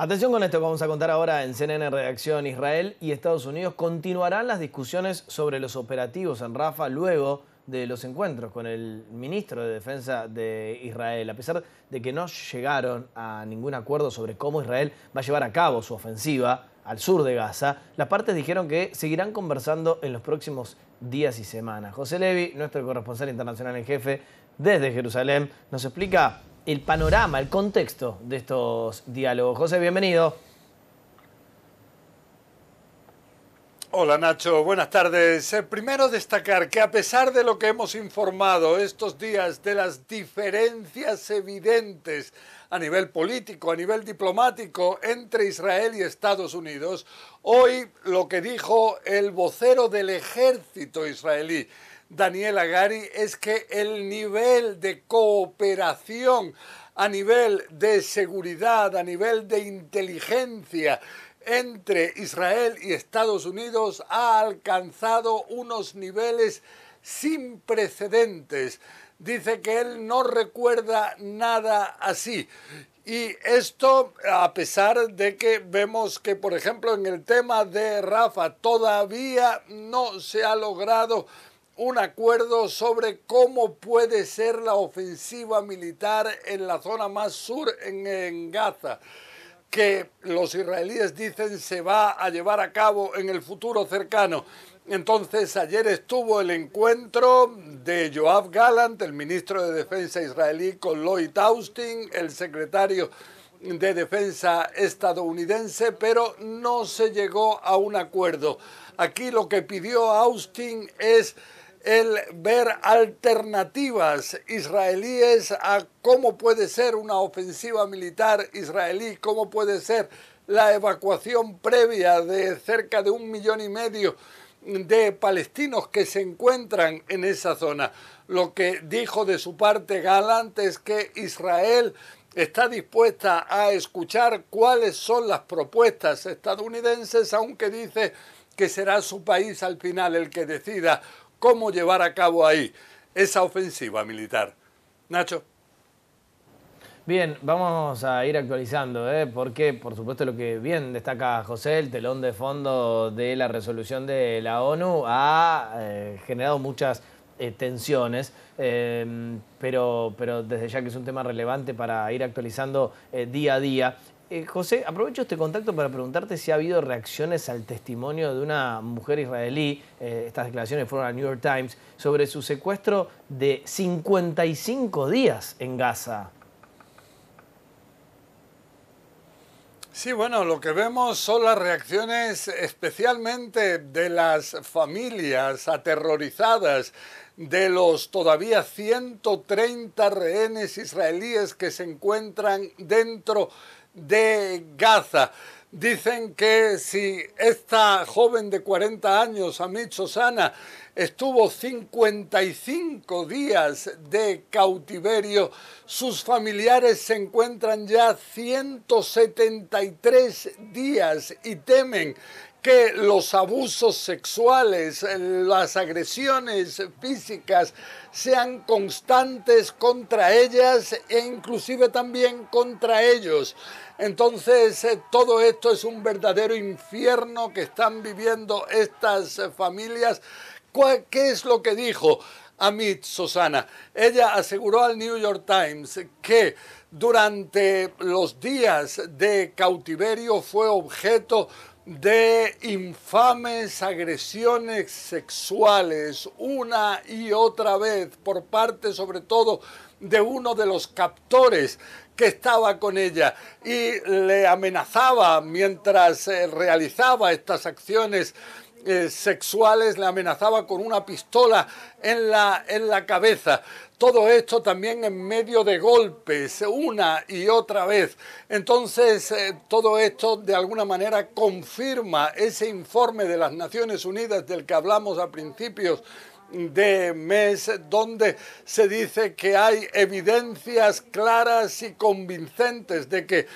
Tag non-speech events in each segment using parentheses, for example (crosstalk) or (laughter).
Atención con esto que vamos a contar ahora en CNN Redacción. Israel y Estados Unidos continuarán las discusiones sobre los operativos en Rafa luego de los encuentros con el ministro de Defensa de Israel, a pesar de que no llegaron a ningún acuerdo sobre cómo Israel va a llevar a cabo su ofensiva al sur de Gaza, las partes dijeron que seguirán conversando en los próximos días y semanas. José Levi, nuestro corresponsal internacional en jefe desde Jerusalén, nos explica el panorama, el contexto de estos diálogos. José, bienvenido. Hola Nacho, buenas tardes. Eh, primero destacar que a pesar de lo que hemos informado estos días de las diferencias evidentes a nivel político, a nivel diplomático entre Israel y Estados Unidos, hoy lo que dijo el vocero del ejército israelí Daniel Agari es que el nivel de cooperación a nivel de seguridad, a nivel de inteligencia, entre Israel y Estados Unidos ha alcanzado unos niveles sin precedentes. Dice que él no recuerda nada así. Y esto a pesar de que vemos que, por ejemplo, en el tema de Rafa todavía no se ha logrado un acuerdo sobre cómo puede ser la ofensiva militar en la zona más sur, en, Gaza que los israelíes dicen se va a llevar a cabo en el futuro cercano. Entonces, ayer estuvo el encuentro de Joab Gallant, el ministro de Defensa israelí, con Lloyd Austin, el secretario de Defensa estadounidense, pero no se llegó a un acuerdo. Aquí lo que pidió Austin es el ver alternativas israelíes a cómo puede ser una ofensiva militar israelí, cómo puede ser la evacuación previa de cerca de un millón y medio de palestinos que se encuentran en esa zona. Lo que dijo de su parte Galante es que Israel está dispuesta a escuchar cuáles son las propuestas estadounidenses, aunque dice que será su país al final el que decida cómo llevar a cabo ahí esa ofensiva militar. Nacho. Bien, vamos a ir actualizando, ¿eh? porque por supuesto lo que bien destaca José, el telón de fondo de la resolución de la ONU ha eh, generado muchas eh, tensiones, em, pero, pero desde ya que es un tema relevante para ir actualizando día a día, eh, José, aprovecho este contacto para preguntarte si ha habido reacciones al testimonio de una mujer israelí, eh, estas declaraciones fueron al New York Times, sobre su secuestro de 55 días en Gaza. Sí, bueno, lo que vemos son las reacciones especialmente de las familias aterrorizadas de los todavía 130 rehenes israelíes que se encuentran dentro de Gaza. Dicen que si esta joven de 40 años, Amit Chosana, estuvo 55 días de cautiverio, sus familiares se encuentran ya 173 días y temen que los abusos sexuales, eh, las agresiones físicas sean constantes contra ellas e inclusive también contra ellos. Entonces eh, todo esto es un verdadero infierno que están viviendo estas eh, familias. ¿Qué es lo que dijo? Amit Susana. Ella aseguró al New York Times que durante los días de cautiverio fue objeto de infames agresiones sexuales una y otra vez por parte sobre todo de uno de los captores que estaba con ella y le amenazaba mientras eh, realizaba estas acciones eh, sexuales, le amenazaba con una pistola en la, en la cabeza. Todo esto también en medio de golpes, una y otra vez. Entonces, eh, todo esto de alguna manera confirma ese informe de las Naciones Unidas del que hablamos a principios de mes donde se dice que hay evidencias claras y convincentes de que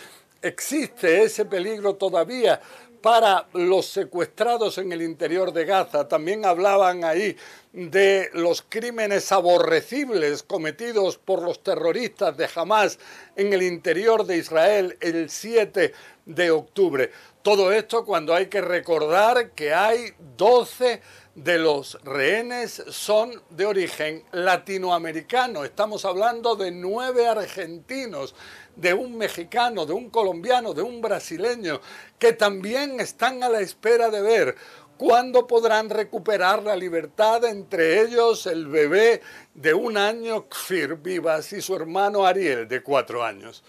existe ese peligro todavía para los secuestrados en el interior de Gaza. También hablaban ahí de los crímenes aborrecibles cometidos por los terroristas de Hamas en el interior de Israel el 7 de octubre. Todo esto cuando hay que recordar que hay 12 de los rehenes son de origen latinoamericano. Estamos hablando de nueve argentinos, de un mexicano, de un colombiano, de un brasileño, que también están a la espera de ver cuándo podrán recuperar la libertad, entre ellos el bebé de un año, Kfir Vivas, y su hermano Ariel, de cuatro años.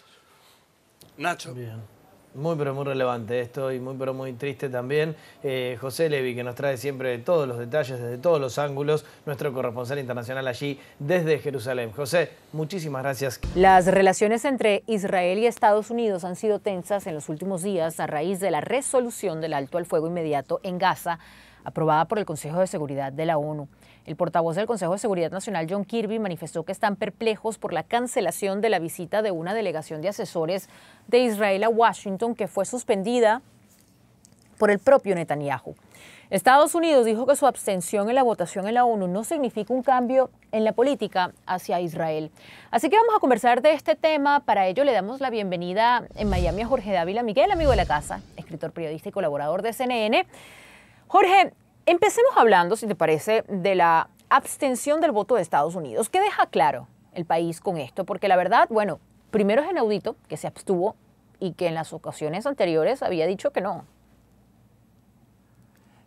Nacho. Muy pero muy relevante esto y muy pero muy triste también. Eh, José Levi, que nos trae siempre todos los detalles, desde todos los ángulos, nuestro corresponsal internacional allí desde Jerusalén. José, muchísimas gracias. Las relaciones entre Israel y Estados Unidos han sido tensas en los últimos días a raíz de la resolución del alto al fuego inmediato en Gaza aprobada por el Consejo de Seguridad de la ONU. El portavoz del Consejo de Seguridad Nacional, John Kirby, manifestó que están perplejos por la cancelación de la visita de una delegación de asesores de Israel a Washington que fue suspendida por el propio Netanyahu. Estados Unidos dijo que su abstención en la votación en la ONU no significa un cambio en la política hacia Israel. Así que vamos a conversar de este tema. Para ello le damos la bienvenida en Miami a Jorge Dávila Miguel, amigo de la casa, escritor, periodista y colaborador de CNN. Jorge, empecemos hablando, si te parece, de la abstención del voto de Estados Unidos. ¿Qué deja claro el país con esto? Porque la verdad, bueno, primero es inaudito que se abstuvo y que en las ocasiones anteriores había dicho que no.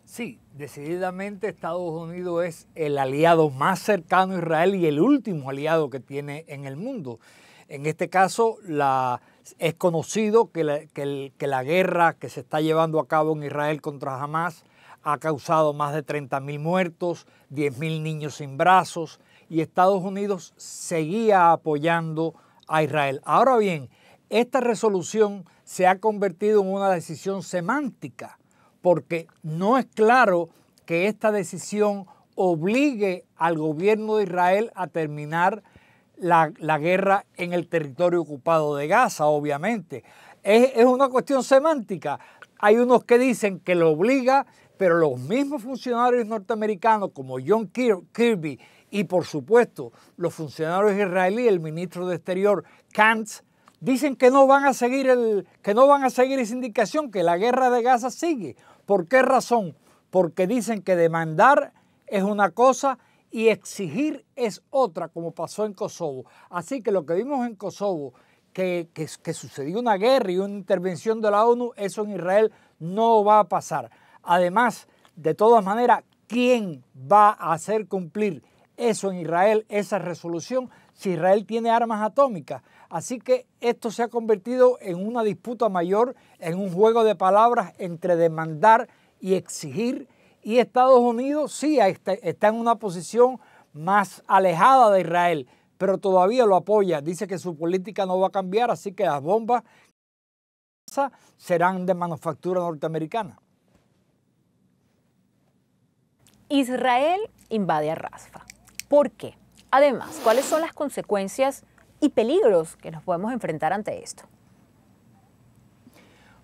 Sí, decididamente Estados Unidos es el aliado más cercano a Israel y el último aliado que tiene en el mundo. En este caso, es conocido que que la guerra que se está llevando a cabo en Israel contra Hamas ha causado más de 30.000 muertos, 10.000 niños sin brazos y Estados Unidos seguía apoyando a Israel. Ahora bien, esta resolución se ha convertido en una decisión semántica porque no es claro que esta decisión obligue al gobierno de Israel a terminar la, guerra en el territorio ocupado de Gaza, obviamente. Es, es una cuestión semántica. Hay unos que dicen que lo obliga pero los mismos funcionarios norteamericanos como John Kirby y por supuesto los funcionarios israelíes, el ministro de Exterior Kant, dicen que no van a seguir el, que no van a seguir esa indicación, que la guerra de Gaza sigue. ¿Por qué razón? Porque dicen que demandar es una cosa y exigir es otra, como pasó en Kosovo. Así que lo que vimos en Kosovo, que, que sucedió una guerra y una intervención de la ONU, eso en Israel no va a pasar. Además, de todas maneras, ¿quién va a hacer cumplir eso en Israel, esa resolución, si Israel tiene armas atómicas? Así que esto se ha convertido en una disputa mayor, en un juego de palabras entre demandar y exigir. Y Estados Unidos sí está en una posición más alejada de Israel, pero todavía lo apoya. Dice que su política no va a cambiar, así que las bombas serán de manufactura norteamericana. Israel invade a Rafa. ¿Por qué? Además, ¿cuáles son las consecuencias y peligros que nos podemos enfrentar ante esto?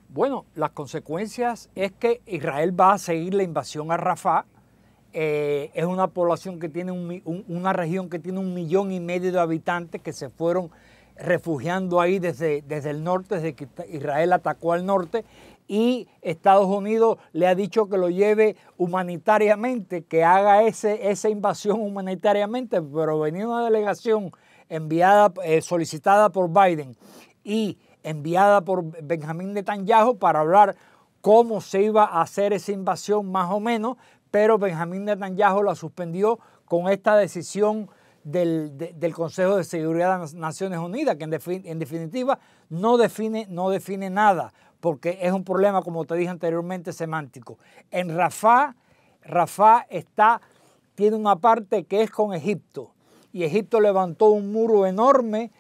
Bueno, las consecuencias es que Israel va a seguir la invasión a Rafa. Eh, es una población que tiene una región que tiene un millón y medio de habitantes que se fueron refugiando ahí desde, desde el norte, desde que Israel atacó al norte, y Estados Unidos le ha dicho que lo lleve humanitariamente, que haga ese, esa invasión humanitariamente, pero venía una delegación enviada, eh, solicitada por Biden y enviada por Benjamín Netanyahu para hablar cómo se iba a hacer esa invasión más o menos, pero Benjamín Netanyahu la suspendió con esta decisión del, Consejo de Seguridad de las Naciones Unidas, que en, en definitiva no define, no define nada porque es un problema, como te dije anteriormente, semántico. En Rafá, Rafá está, tiene una parte que es con Egipto, y Egipto levantó un muro enorme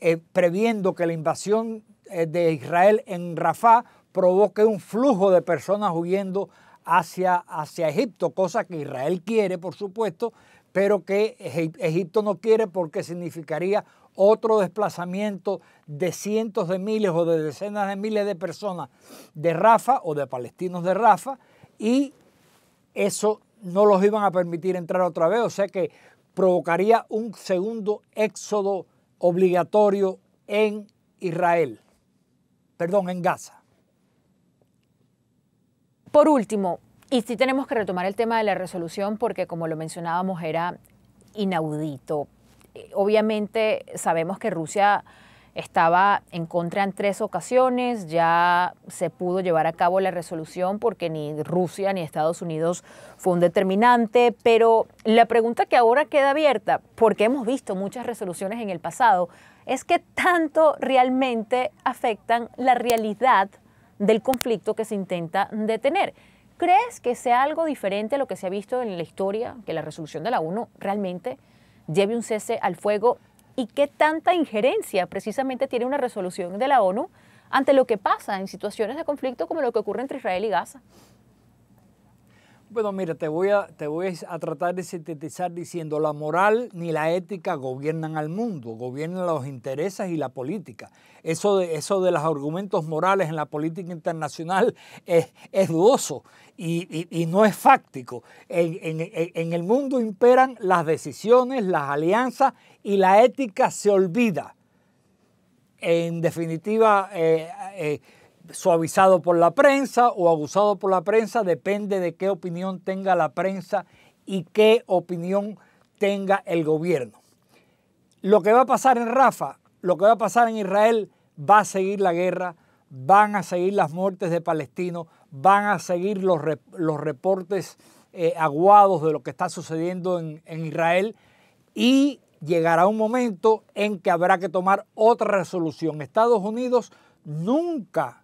eh, previendo que la invasión eh, de Israel en Rafá provoque un flujo de personas huyendo hacia, hacia Egipto, cosa que Israel quiere, por supuesto, pero que Egipto no quiere porque significaría otro desplazamiento de cientos de miles o de decenas de miles de personas de Rafa o de palestinos de Rafa y eso no los iban a permitir entrar otra vez, o sea que provocaría un segundo éxodo obligatorio en Israel, perdón, en Gaza. Por último, y si tenemos que retomar el tema de la resolución porque como lo mencionábamos era inaudito, eh, obviamente sabemos que Rusia estaba en contra en tres ocasiones, ya se pudo llevar a cabo la resolución porque ni Rusia ni Estados Unidos fue un determinante, pero la pregunta que ahora queda abierta, porque hemos visto muchas resoluciones en el pasado, es que tanto realmente afectan la realidad del conflicto que se intenta detener. ¿Crees que sea algo diferente a lo que se ha visto en la historia, que la resolución de la ONU realmente lleve un cese al fuego y qué tanta injerencia precisamente tiene una resolución de la ONU ante lo que pasa en situaciones de conflicto como lo que ocurre entre Israel y Gaza. Bueno, mira, te voy, a, te voy a tratar de sintetizar diciendo, la moral ni la ética gobiernan al mundo, gobiernan los intereses y la política. Eso de, eso de los argumentos morales en la política internacional es, es dudoso y, no es fáctico. En, el mundo imperan las decisiones, las alianzas y la ética se olvida. En definitiva, eh, eh, suavizado por la prensa o abusado por la prensa, depende de qué opinión tenga la prensa y qué opinión tenga el gobierno. Lo que va a pasar en Rafa, lo que va a pasar en Israel, va a seguir la guerra, van a seguir las muertes de palestinos, van a seguir los, reportes eh, aguados de lo que está sucediendo en, en Israel y llegará un momento en que habrá que tomar otra resolución. Estados Unidos nunca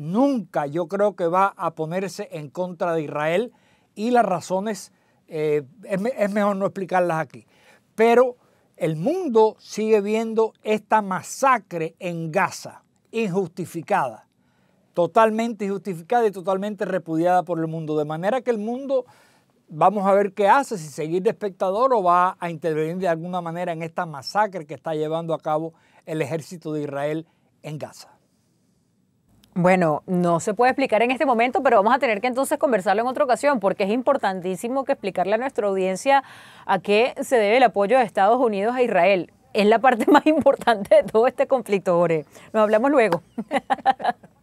nunca yo creo que va a ponerse en contra de Israel y las razones eh, es, es mejor no explicarlas aquí. Pero el mundo sigue viendo esta masacre en Gaza, injustificada, totalmente injustificada y totalmente repudiada por el mundo. De manera que el mundo, vamos a ver qué hace, si seguir de espectador o va a intervenir de alguna manera en esta masacre que está llevando a cabo el ejército de Israel en Gaza. Bueno, no se puede explicar en este momento, pero vamos a tener que entonces conversarlo en otra ocasión, porque es importantísimo que explicarle a nuestra audiencia a qué se debe el apoyo de Estados Unidos a Israel. Es la parte (laughs) más importante de todo este conflicto, Ore. Nos hablamos luego. (laughs)